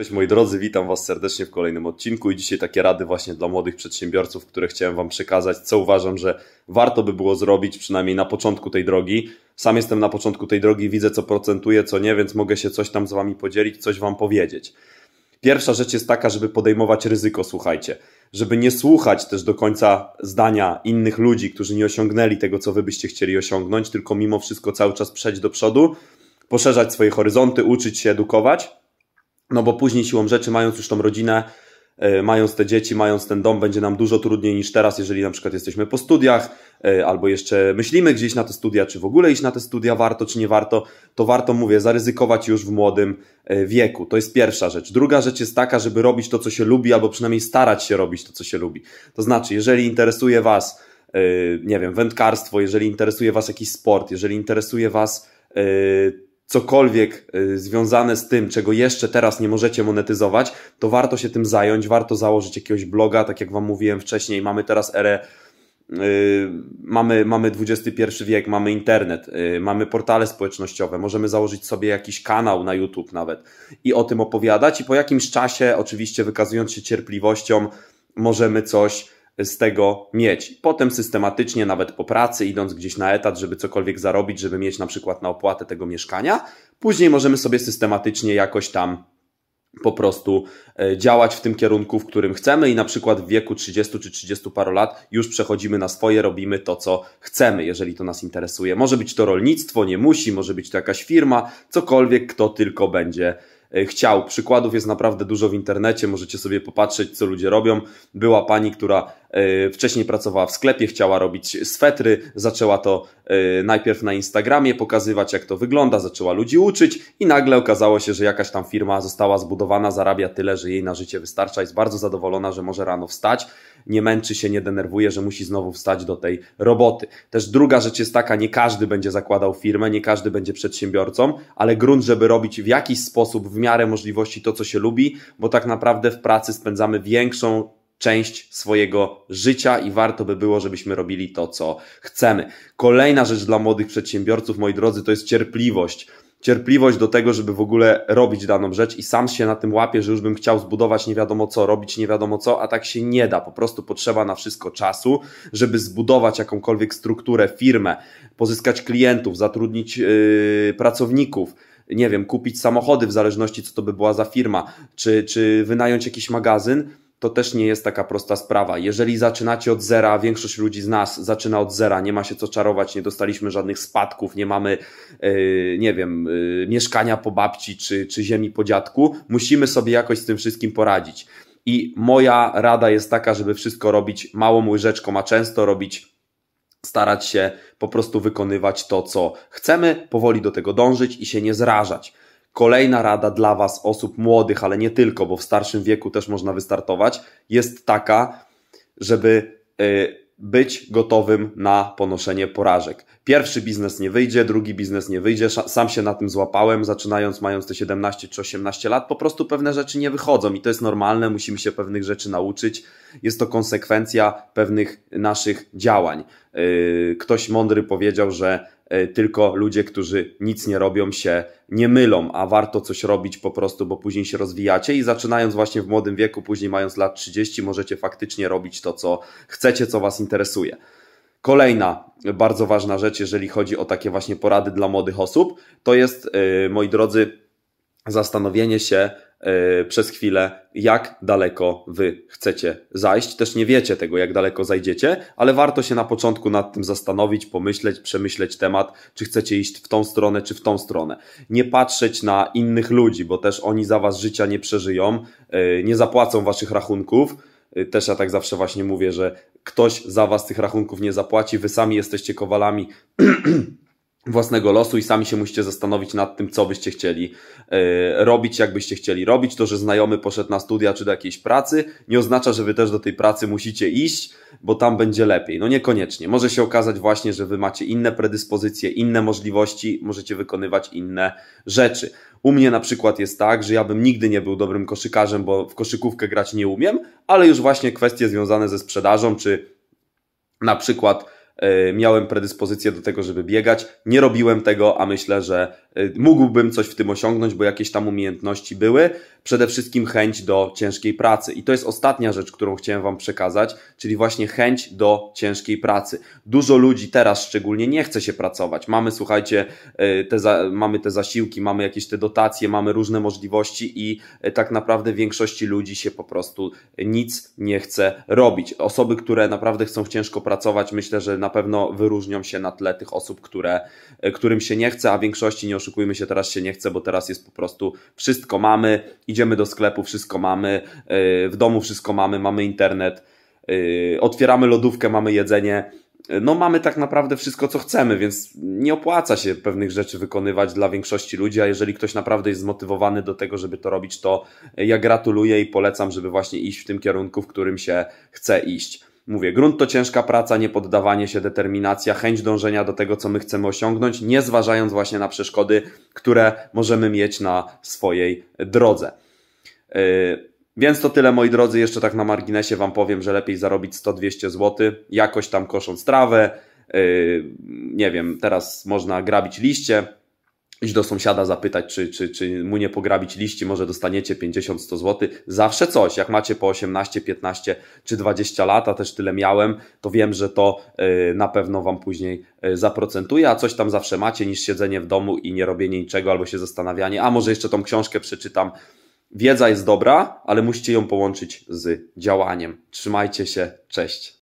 Cześć moi drodzy, witam Was serdecznie w kolejnym odcinku i dzisiaj takie rady właśnie dla młodych przedsiębiorców, które chciałem Wam przekazać, co uważam, że warto by było zrobić, przynajmniej na początku tej drogi. Sam jestem na początku tej drogi, widzę co procentuje, co nie, więc mogę się coś tam z Wami podzielić, coś Wam powiedzieć. Pierwsza rzecz jest taka, żeby podejmować ryzyko, słuchajcie. Żeby nie słuchać też do końca zdania innych ludzi, którzy nie osiągnęli tego, co Wy byście chcieli osiągnąć, tylko mimo wszystko cały czas przejść do przodu, poszerzać swoje horyzonty, uczyć się, edukować no bo później siłą rzeczy, mając już tą rodzinę, e, mając te dzieci, mając ten dom, będzie nam dużo trudniej niż teraz, jeżeli na przykład jesteśmy po studiach, e, albo jeszcze myślimy gdzieś na te studia, czy w ogóle iść na te studia warto, czy nie warto, to warto, mówię, zaryzykować już w młodym e, wieku. To jest pierwsza rzecz. Druga rzecz jest taka, żeby robić to, co się lubi, albo przynajmniej starać się robić to, co się lubi. To znaczy, jeżeli interesuje Was, nie wiem, wędkarstwo, jeżeli interesuje Was jakiś sport, jeżeli interesuje Was cokolwiek y, związane z tym, czego jeszcze teraz nie możecie monetyzować, to warto się tym zająć, warto założyć jakiegoś bloga, tak jak Wam mówiłem wcześniej, mamy teraz erę y, mamy, mamy XXI wiek, mamy internet, y, mamy portale społecznościowe, możemy założyć sobie jakiś kanał na YouTube nawet i o tym opowiadać. I po jakimś czasie, oczywiście wykazując się cierpliwością, możemy coś z tego mieć. Potem systematycznie, nawet po pracy, idąc gdzieś na etat, żeby cokolwiek zarobić, żeby mieć na przykład na opłatę tego mieszkania, później możemy sobie systematycznie jakoś tam po prostu e, działać w tym kierunku, w którym chcemy i na przykład w wieku 30 czy 30 paru lat już przechodzimy na swoje, robimy to, co chcemy, jeżeli to nas interesuje. Może być to rolnictwo, nie musi, może być to jakaś firma, cokolwiek, kto tylko będzie e, chciał. Przykładów jest naprawdę dużo w internecie, możecie sobie popatrzeć, co ludzie robią. Była pani, która E, wcześniej pracowała w sklepie, chciała robić swetry, zaczęła to e, najpierw na Instagramie pokazywać, jak to wygląda, zaczęła ludzi uczyć i nagle okazało się, że jakaś tam firma została zbudowana, zarabia tyle, że jej na życie wystarcza, jest bardzo zadowolona, że może rano wstać, nie męczy się, nie denerwuje, że musi znowu wstać do tej roboty. Też druga rzecz jest taka, nie każdy będzie zakładał firmę, nie każdy będzie przedsiębiorcą, ale grunt, żeby robić w jakiś sposób, w miarę możliwości to, co się lubi, bo tak naprawdę w pracy spędzamy większą część swojego życia i warto by było, żebyśmy robili to, co chcemy. Kolejna rzecz dla młodych przedsiębiorców, moi drodzy, to jest cierpliwość cierpliwość do tego, żeby w ogóle robić daną rzecz i sam się na tym łapie, że już bym chciał zbudować nie wiadomo co, robić nie wiadomo co, a tak się nie da. Po prostu potrzeba na wszystko czasu, żeby zbudować jakąkolwiek strukturę, firmę, pozyskać klientów, zatrudnić yy, pracowników. Nie wiem, kupić samochody w zależności co to by była za firma, czy, czy wynająć jakiś magazyn to też nie jest taka prosta sprawa. Jeżeli zaczynacie od zera, większość ludzi z nas zaczyna od zera, nie ma się co czarować, nie dostaliśmy żadnych spadków, nie mamy, yy, nie wiem, yy, mieszkania po babci czy, czy ziemi po dziadku, musimy sobie jakoś z tym wszystkim poradzić. I moja rada jest taka, żeby wszystko robić małą łyżeczką, a często robić starać się po prostu wykonywać to, co chcemy, powoli do tego dążyć i się nie zrażać. Kolejna rada dla Was, osób młodych, ale nie tylko, bo w starszym wieku też można wystartować, jest taka, żeby y, być gotowym na ponoszenie porażek. Pierwszy biznes nie wyjdzie, drugi biznes nie wyjdzie. Sam się na tym złapałem, zaczynając, mając te 17 czy 18 lat, po prostu pewne rzeczy nie wychodzą i to jest normalne, musimy się pewnych rzeczy nauczyć. Jest to konsekwencja pewnych naszych działań. Y, ktoś mądry powiedział, że E, tylko ludzie, którzy nic nie robią, się nie mylą, a warto coś robić po prostu, bo później się rozwijacie i zaczynając właśnie w młodym wieku, później mając lat 30, możecie faktycznie robić to, co chcecie, co Was interesuje. Kolejna bardzo ważna rzecz, jeżeli chodzi o takie właśnie porady dla młodych osób, to jest, e, moi drodzy, zastanowienie się, E, przez chwilę, jak daleko wy chcecie zajść. Też nie wiecie tego, jak daleko zajdziecie, ale warto się na początku nad tym zastanowić, pomyśleć, przemyśleć temat, czy chcecie iść w tą stronę, czy w tą stronę. Nie patrzeć na innych ludzi, bo też oni za was życia nie przeżyją, e, nie zapłacą waszych rachunków. E, też ja tak zawsze właśnie mówię, że ktoś za was tych rachunków nie zapłaci, wy sami jesteście kowalami własnego losu i sami się musicie zastanowić nad tym, co byście chcieli robić, e, robić, jakbyście chcieli robić. To, że znajomy poszedł na studia czy do jakiejś pracy, nie oznacza, że wy też do tej pracy musicie iść, bo tam będzie lepiej. No niekoniecznie. Może się okazać właśnie, że wy macie inne predyspozycje, inne możliwości, możecie wykonywać inne rzeczy. U mnie na przykład jest tak, że ja bym nigdy nie był dobrym koszykarzem, bo w koszykówkę grać nie umiem, ale już właśnie kwestie związane ze sprzedażą, czy na przykład E, miałem predyspozycję do tego, żeby biegać. Nie robiłem tego, a myślę, że Y, mógłbym coś w tym osiągnąć, bo jakieś tam umiejętności były. Przede wszystkim chęć do ciężkiej pracy. I to jest ostatnia rzecz, którą chciałem Wam przekazać, czyli właśnie chęć do ciężkiej pracy. Dużo ludzi teraz szczególnie nie chce się pracować. Mamy, słuchajcie, y, te za, mamy te zasiłki, mamy jakieś te dotacje, mamy różne możliwości i y, tak naprawdę większości ludzi się po prostu nic nie chce robić. Osoby, które naprawdę chcą ciężko pracować, myślę, że na pewno wyróżnią się na tle tych osób, które, którym się nie chce, a większości nie oszukujmy się, teraz się nie chce, bo teraz jest po prostu wszystko mamy, idziemy do sklepu, wszystko mamy, y, w domu wszystko mamy, mamy internet, y, otwieramy lodówkę, mamy jedzenie. No, mamy tak naprawdę wszystko, co chcemy, więc nie opłaca się pewnych rzeczy wykonywać dla większości ludzi, a jeżeli ktoś naprawdę jest zmotywowany do tego, żeby to robić, to ja gratuluję i polecam, żeby właśnie iść w tym kierunku, w którym się chce iść. Mówię, grunt to ciężka praca, niepoddawanie się, determinacja, chęć dążenia do tego, co my chcemy osiągnąć, nie zważając właśnie na przeszkody, które możemy mieć na swojej drodze. Y, więc to tyle, moi drodzy. Jeszcze tak na marginesie Wam powiem, że lepiej zarobić 100-200 zł, jakoś tam kosząc trawę. Y, nie wiem, teraz można grabić liście, iść do sąsiada zapytać, czy, czy, czy mu nie pograbić liści, może dostaniecie 50-100 zł. Zawsze coś, jak macie po 18, 15 czy 20 lat, a też tyle miałem, to wiem, że to y, na pewno Wam później y, zaprocentuje, a coś tam zawsze macie niż siedzenie w domu i nie robienie niczego albo się zastanawianie, a może jeszcze tą książkę przeczytam. Wiedza jest dobra, ale musicie ją połączyć z działaniem. Trzymajcie się, cześć.